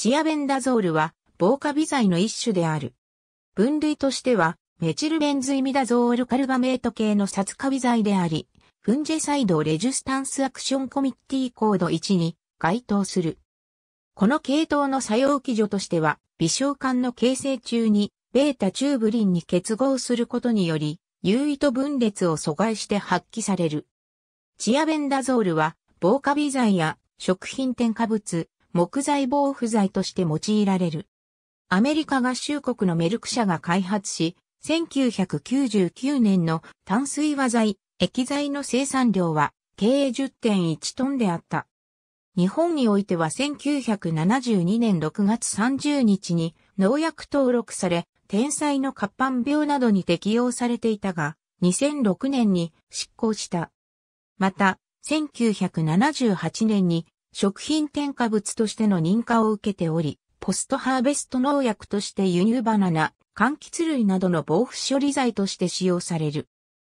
チアベンダゾールは防火微剤の一種である。分類としては、メチルベンズイミダゾールカルバメート系の殺火微剤であり、フンジェサイドレジスタンスアクションコミッティコード1に該当する。この系統の作用基準としては、微小管の形成中に、ベータチューブリンに結合することにより、有意と分裂を阻害して発揮される。チアベンダゾールは、防火微剤や食品添加物、木材防腐剤として用いられる。アメリカ合衆国のメルク社が開発し、1999年の淡水和剤、液剤の生産量は計10.1トンであった。日本においては1972年6月30日に農薬登録され、天才の活版病などに適用されていたが、2006年に執行した。また、1978年に食品添加物としての認可を受けており、ポストハーベスト農薬として輸入バナナ、柑橘類などの防腐処理剤として使用される。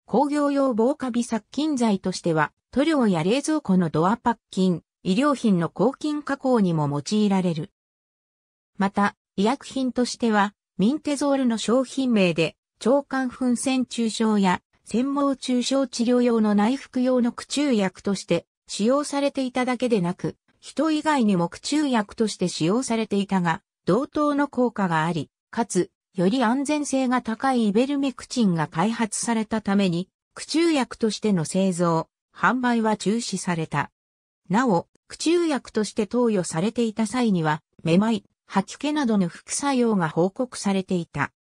工業用防カビ殺菌剤としては、塗料や冷蔵庫のドアパッキン、医療品の抗菌加工にも用いられる。また、医薬品としては、ミンテゾールの商品名で、腸管粉線注症や、専門中症治療用の内服用の駆虫薬として使用されていただけでなく、人以外にも苦中薬として使用されていたが、同等の効果があり、かつ、より安全性が高いイベルメクチンが開発されたために、苦中薬としての製造、販売は中止された。なお、苦中薬として投与されていた際には、めまい、吐き気などの副作用が報告されていた。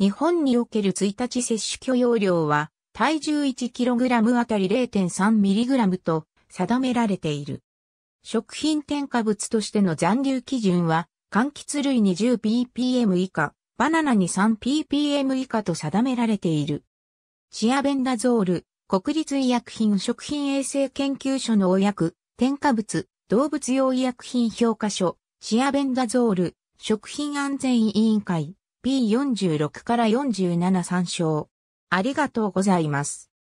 日本における1日摂取許容量は、体重 1kg あたり 0.3mg と定められている。食品添加物としての残留基準は、柑橘類に 10ppm 以下、バナナに 3ppm 以下と定められている。チアベンダゾール、国立医薬品食品衛生研究所のお薬、添加物、動物用医薬品評価書、チアベンダゾール、食品安全委員会、P46 から47参照。ありがとうございます。